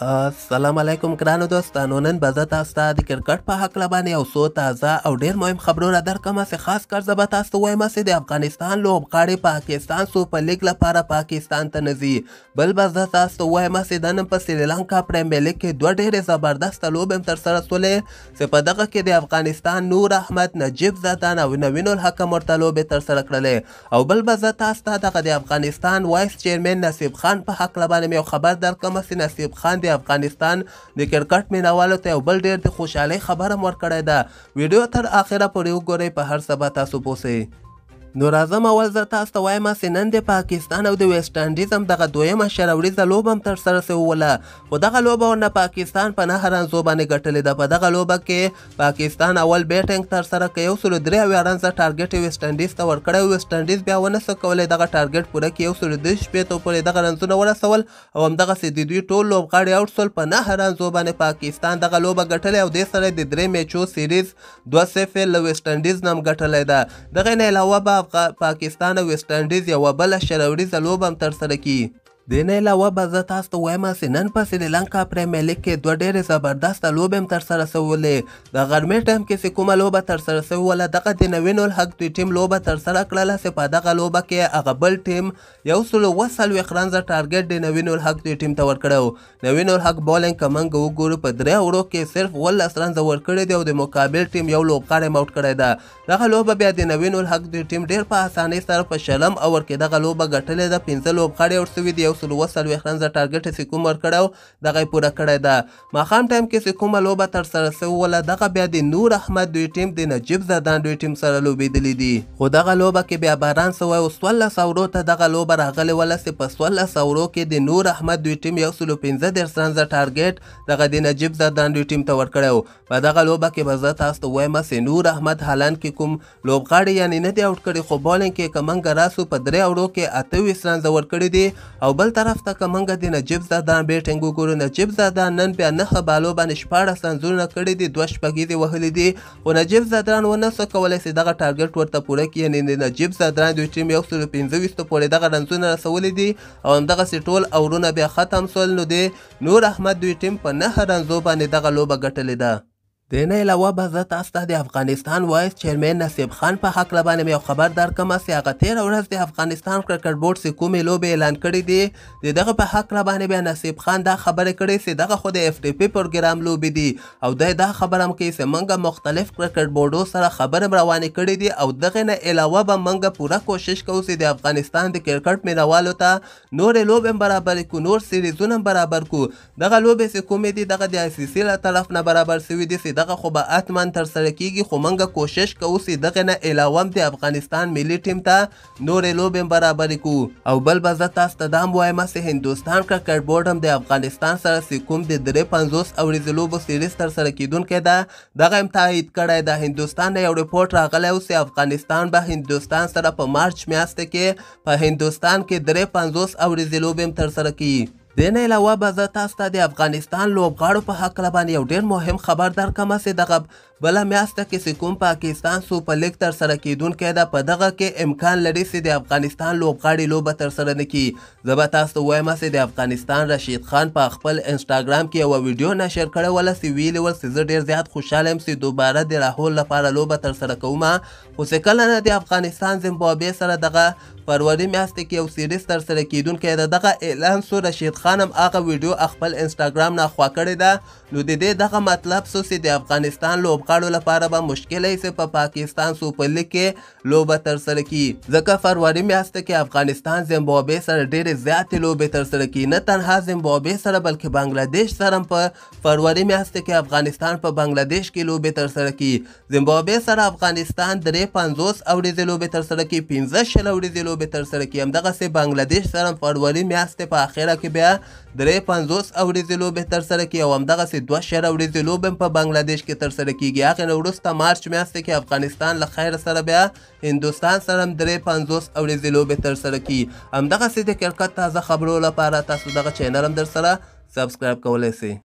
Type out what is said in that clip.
السلام علیکم ګرانو دوستانو نن به زه تاسو ته د کرکټ په هکله باندې یو څو تازه او ډېر مهم خبرونه درکړم هسې خاص کر زه به تاسو ته وایم هسې د افغانستان لوبغاړي پاکستان سوپر لیګ لپاره پاکستان ته نه ځي بل به زه تاسو ته وایم هسې دا نن په سریلانکا پریمیر لیګ کې دوه ډېرې زبردسته لوبې هم ترسره شولې چې په دغه کې د افغانستان نور احمد نجیب زدان او نوین الحکم ورته لوبې ترسره کړلې او بل به زه تاسو ته دغه د افغانستان وایس چیرمن نصیب خان په هکله باندې یو خبر درکړم هسې نصیب خان د افغانستان د کرکټ مینوالو ته یو بل ډیر د خوشحالۍ خبره هم ورکړې ده ویډیو تر اخره پورې وګورئ په هر سبا تاسو پوسئ نو راځم اول زه تاسو ته وایم چې نن د پاکستان او د ویسټ انډیز هم دغه دویمه شراوریزه لوبه هم ترسره سوې وله خو دغه لوبه ورنه پاکستان په نهه رنزو باندې ګټلې ده په دغه لوبه کې پاکستان اول بیټنګ ترسره کړې یو سلو درې اویا رنزه ټارګټ یې ویسټ انډیز ته ورکړی ویسټ انډیز بیا ونه څه کولی دغه ټارګټ پوره کړي یو سلو درې شپېتو پورې دغه رنزونه ورسول او همدغسې د دوی ټول لوبغاړي اوټ سول په نهه رنزو باندې پاکستان دغه لوبه ګټلې او دې سره د درې میچو سیریز دوه صفر له ویسټ انډیز نه هم ګټلی ده دغه نه علاوه به پاکستان او ویسټ انډیز یوه بله شل اوریزه لوبه هم ترسره کیږي د نه علاوه به زه تاسو ته وایم چې نن په سریلانکا پریمیر لیګ کې دوه ډېرې زبردسته لوبې هم ترسره سولې د غرمې ټایم کې چې کومه لوبه ترسره سوې وله دغه د نوین الحق دوی ټیم لوبه ترسره کړله چې په دغه لوبه کې هغه بل ټیم یو سل اووه څلوېښت رنزه ټارګېټ د نوین الحق دوی ټیم ته ورکړی و نوین الحق بولینګ که موږ وګورو په درې اوړو کې صرف اوولس رنزه ورکړې دي او د مقابل ټیم یو لوبغاړی هم اوټ کړی ده دغه لوبه بیا د نوین الحق دوی ټیم ډېر په اسانۍ سره په شلم اوور کې دغه لوبه ګټلې ده پنځه لوبغاړي اوټ شوي دي یو سل اووه څلوېښت رنزه ټارګټ یې سکوم ورکړی او دغه یې پوره کړی ده ماښام ټایم کې چې کومه لوبه ترسره سوې وله دغه بیا د نور احمد دوی ټیم د نجیب زدان دوی ټیم سره لوبېدلی دي خو دغه لوبه کې بیا باران سوی او څوارلس اورو ته دغه لوبه راغلې وله چې په څوارلس اورو کې د نور احمد دوی ټیم یو سل پنځه دېرش رنزه ټارګټ دغه د نجیب زدان دوی ټیم ته ورکړی و په دغه لوبه کې به زه تاسو ته وایم چې نور احمد هالند کې کوم لوبغاړی یعنې نه دی اوټ کړی خو بالنګ کې کمنګ راسو په درې اورو کې اته ویشت رنزه ورکړي دي او بل طرف ته که موږ د نجیب زاده بیټینګ وګورو نجیب زاده نن بیا نهه بالو باندې شپاړس رنزونه کړي دي دوه شپږ یې وهلي دي خو نجیب زادران ونه سو کولی سي دغه ټارګټ ورته پوره کړي یعنې د نجیب زادران دوی ټیم یو سلو پنځه ویشتو پورې دغه رنزونه رسولي دي او همدغسې ټول اورونه بیا ختم سول نو د نور احمد دوی ټیم په نهه رنزو باندې دغه لوبه ګټلې ده د نه علاوه به زه تاسو ته د افغانستان وایس چیرمین نصیب خان په هکله باندې یو خبر درکوم چې هغه تېره ورځ د افغانستان کرکټ بورډ چې کومې لوبې اعلان کړې دي د دغه په هکله باندې بیا نصیب خان دا خبرې کړې چې دغه خو د اف ټي پي پروګرام لوبې دي او دی دا خبره هم کوي چې موږ مختلف کرکټ بورډو سره خبرې هم روانې کړې دي او دغې نه علاوه به موږ پوره کوشش کوو چې د افغانستان د کرکټ مینوالو ته نورې لوبې هم برابرې کړو نور سیریزونه هم برابر کړو دغه لوبې چې کومې دي دغه د آی سي سي له طرف نه برابر شوي دي چې دغه خو به اتمن ترسره کیږي خو موږ کوشش کوو چې دغه نه علاوه هم د افغانستان ملي ټیم ته نورې لوبې برابرې کړو او بل به زه تاسو ته دا هم وایم چې هندوستان کرکټ بورډ هم د افغانستان سره چې کوم د درې پنځوس اوریزې لوبو سیریز ترسره کیدونکی ده دغه هم تایید کړی د هندوستان نه یو رپورټ راغلی و چې افغانستان به هندوستان سره په مارچ میاشت کې په هندوستان کې درې پنځوس اوریزې لوبې هم ترسره کړي دین علاوه به زه تاسو ته د افغانستان لوبغاړو په هکله باندې یو ډېر مهم خبر درکړمه چې دغه بل میاشته کې چې کوم پاکستان سوپر لیګ تر سره کیدونکې ده په دغه کې امکان لري چې د افغانستان لوبغاړي لوبه تر سره نکړي زه به تاسو ته وایم چې د افغانستان رشید خان په خپل انسټاګرام کې یوه ویډیو نشر کړې وله چې ویلي ول چې زه ډېر زیات خوشحاله یم چې دوباره د راهول لپاره لوبه تر سره کوم خو چې کله نه د افغانستان زمبابوې سره دغه فروری میاشت کې یو سیریز تر سره کیدونکې ده دغه اعلان سو رشید خان هم هغه ویډیو خپل انسټاګرام نه خوا کړې ده نو د دې دغه مطلب سو چې د افغانستان لوبغاړي لوبغاړو لپاره به مشکلای سي په پا پاکستان سوپر لیګ کې لوبه ترسره کی ځکه فروری میاشت کې افغانستان زیمبابوې سره ډېرې زیاتې لوبې ترسره کی نه تنها زیمبابوې سره بلکې بنگلاديش سره په فروری میاشت کې افغانستان په بنگلاديش کې لوبې ترسره کی زیمبابوې سره افغانستان درې 50 اوريزې لوبې ترسره کی 15 شل اوريزې لوبې ترسره کی همدغه سه بنگلاديش سره فروری میاشت په اخره کې بیا درې 50 اوريزي لوبې تر سره کی او همدغه سي دوه شهر اوريزي لوبې په بنگلاديش کې تر سره کیږي هغه نو وروسته مارچ میاشت کې افغانستان له خیر سره بیا هندستان سره هم درې 50 اوريزي لوبې تر سره کی همدغه سي د کرکټ تازه خبرو لپاره تاسو دغه چینل هم در سره سبسکرایب کولای شئ